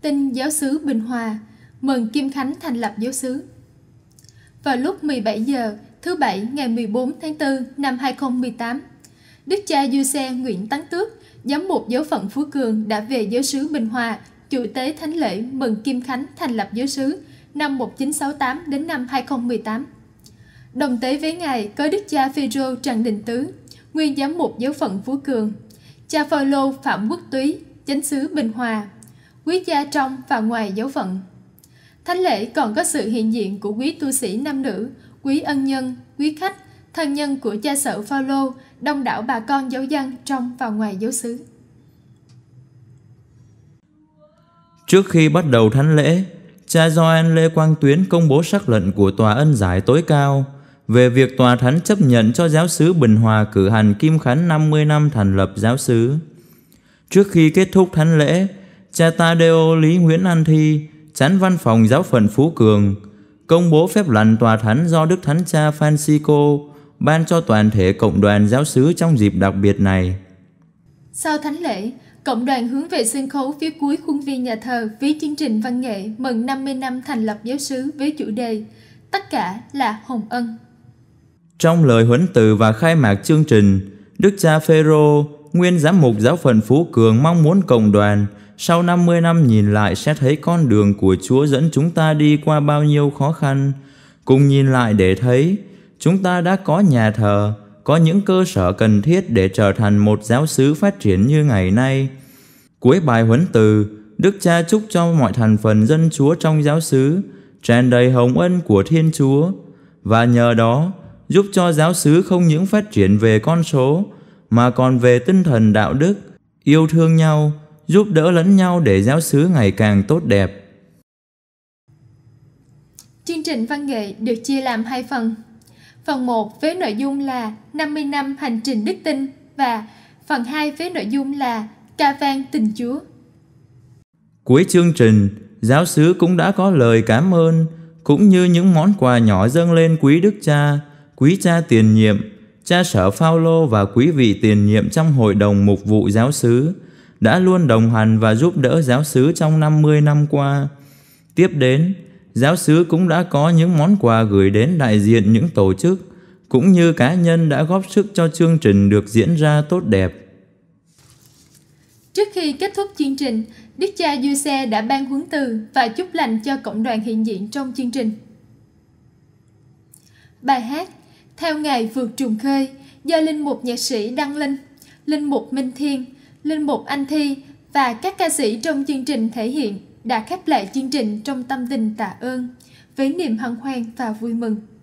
Tin giáo sứ Bình Hòa mừng Kim Khánh thành lập giáo sứ. Vào lúc 17 giờ thứ Bảy ngày 14 tháng 4 năm 2018, Đức cha Du Xe Nguyễn Tấn Tước, giám mục giáo phận Phú Cường đã về giáo xứ Bình Hòa, chủ tế thánh lễ mừng Kim Khánh thành lập giáo xứ năm 1968 đến năm 2018. Đồng tế với ngài có đức cha Phêrô Trần Đình Tứ, nguyên giám mục giáo phận Phú Cường, cha Phaolô Phạm Quốc Túy, chánh xứ Bình Hòa quý gia trong và ngoài dấu vận. Thánh lễ còn có sự hiện diện của quý tu sĩ nam nữ, quý ân nhân, quý khách, thân nhân của cha sở Phaolô, đông đảo bà con giáo dân trong và ngoài dấu xứ. Trước khi bắt đầu thánh lễ, cha Gioan Lê Quang Tuyến công bố sắc lệnh của tòa ân giải tối cao về việc tòa thánh chấp nhận cho giáo xứ Bình Hòa cử hành Kim Khánh 50 năm thành lập giáo xứ Trước khi kết thúc thánh lễ, cha Ta Deo Lý Nguyễn An Thi chán văn phòng giáo phận Phú Cường công bố phép lành tòa thánh do Đức Thánh Cha Francisco ban cho toàn thể cộng đoàn giáo xứ trong dịp đặc biệt này. Sau thánh lễ, cộng đoàn hướng về sân khấu phía cuối khuôn viên nhà thờ với chương trình văn nghệ mừng 50 năm thành lập giáo xứ với chủ đề Tất cả là hồng ân. Trong lời huấn từ và khai mạc chương trình, Đức cha Phêrô, nguyên giám mục giáo phận Phú Cường mong muốn cộng đoàn sau 50 năm nhìn lại sẽ thấy con đường của Chúa dẫn chúng ta đi qua bao nhiêu khó khăn. Cùng nhìn lại để thấy, chúng ta đã có nhà thờ, có những cơ sở cần thiết để trở thành một giáo sứ phát triển như ngày nay. Cuối bài huấn từ, Đức Cha chúc cho mọi thành phần dân Chúa trong giáo xứ tràn đầy hồng ân của Thiên Chúa và nhờ đó giúp cho giáo xứ không những phát triển về con số mà còn về tinh thần đạo đức, yêu thương nhau, giúp đỡ lẫn nhau để giáo xứ ngày càng tốt đẹp. Chương trình văn nghệ được chia làm hai phần. Phần 1 với nội dung là 50 năm hành trình đức tin và phần 2 với nội dung là ca vang tình Chúa. Cuối chương trình, giáo xứ cũng đã có lời cảm ơn cũng như những món quà nhỏ dâng lên quý đức cha, quý cha tiền nhiệm, cha sở Phaolô và quý vị tiền nhiệm trong hội đồng mục vụ giáo xứ đã luôn đồng hành và giúp đỡ giáo sứ trong 50 năm qua. Tiếp đến, giáo sứ cũng đã có những món quà gửi đến đại diện những tổ chức cũng như cá nhân đã góp sức cho chương trình được diễn ra tốt đẹp. Trước khi kết thúc chương trình, Đức cha Xe đã ban huấn từ và chúc lành cho cộng đoàn hiện diện trong chương trình. Bài hát Theo ngày vượt trùng khơi do linh mục nhạc sĩ Đăng Linh, linh mục Minh Thiên, linh mục Anh Thi và các ca sĩ trong chương trình thể hiện đã khép lại chương trình trong tâm tình tạ ơn với niềm hân hoan và vui mừng.